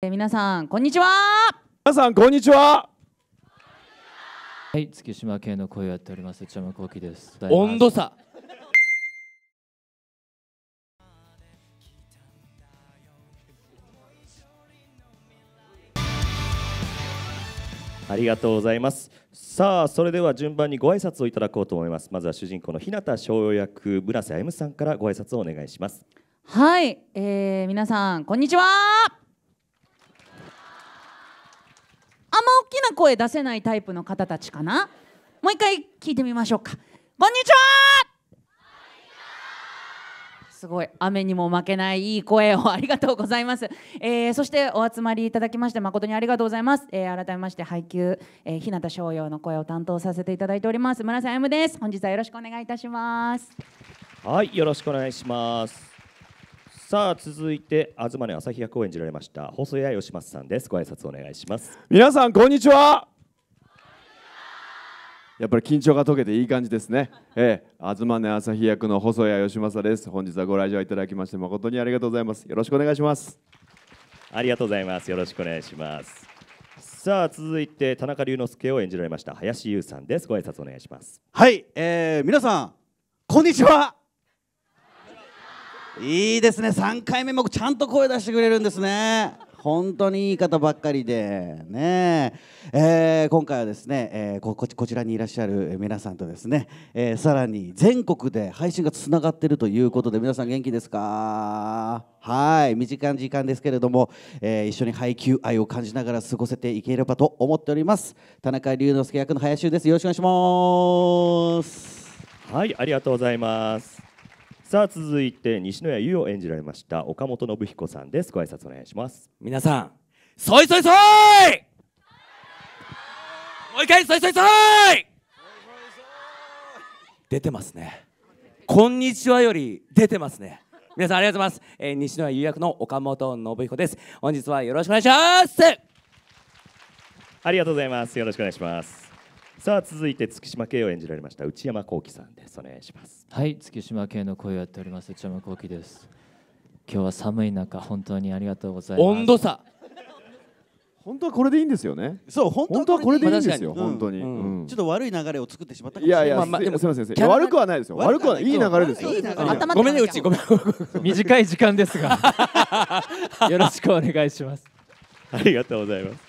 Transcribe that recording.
え皆さんこんにちは皆さんこんにちははい月島系の声をやっております内山幸喜です温度差ありがとうございますさあそれでは順番にご挨拶をいただこうと思いますまずは主人公の日向翔陽役村瀬歩さんからご挨拶をお願いしますはい、えー、皆さんこんにちはきな声出せないタイプの方たちかなもう一回聞いてみましょうかこんにちはすごい雨にも負けないいい声をありがとうございます、えー、そしてお集まりいただきまして誠にありがとうございます、えー、改めまして配給、えー、日向翔陽の声を担当させていただいております村瀬歩です本日はよろしくお願いいたしますはいよろしくお願いしますさあ続いて東根朝日役を演じられました細谷義松さんですご挨拶お願いします皆さんこんにちは やっぱり緊張が解けていい感じですね。ええ、東根朝日役の細谷義政です。本日はご来場いただきまして誠にありがとうございます。よろしくお願いします。ありがとうございます。よろしくお願いします。さあ続いて田中龍之介を演じられました林優さんです。ご挨拶お願いします。はい、えー、皆さんこんにちは。いいですね3回目もちゃんと声出してくれるんですね本当にいい方ばっかりでねえー、今回はですね、えー、ここちらにいらっしゃる皆さんとですね、えー、さらに全国で配信がつながっているということで皆さん元気ですかはい短い時間ですけれども、えー、一緒に配給愛を感じながら過ごせていければと思っております田中龍之介役の林ですよろしくお願いしますはいありがとうございますさあ続いて西野谷優を演じられました岡本信彦さんですご挨拶お願いします皆さんそいそいそいもう一回そいそいそい出てますねこんにちはより出てますね皆さんありがとうございます、えー、西野谷優役の岡本信彦です本日はよろしくお願いしますありがとうございますよろしくお願いしますさあ続いて月島慶を演じられました内山幸喜さんですお願いしますはい月島慶の声をやっております内山幸喜です今日は寒い中本当にありがとうございます温度差本当はこれでいいんですよね。そう、本当はこれでいいんですよ。本当に。ちょっと悪い流れを作ってしまったいやいや、まあ、でもすみません。悪くはないですよ。悪くはない。いい流れですよ。ごめんね、うち、ごめん。短い時間ですが。よろしくお願いします。ありがとうございます。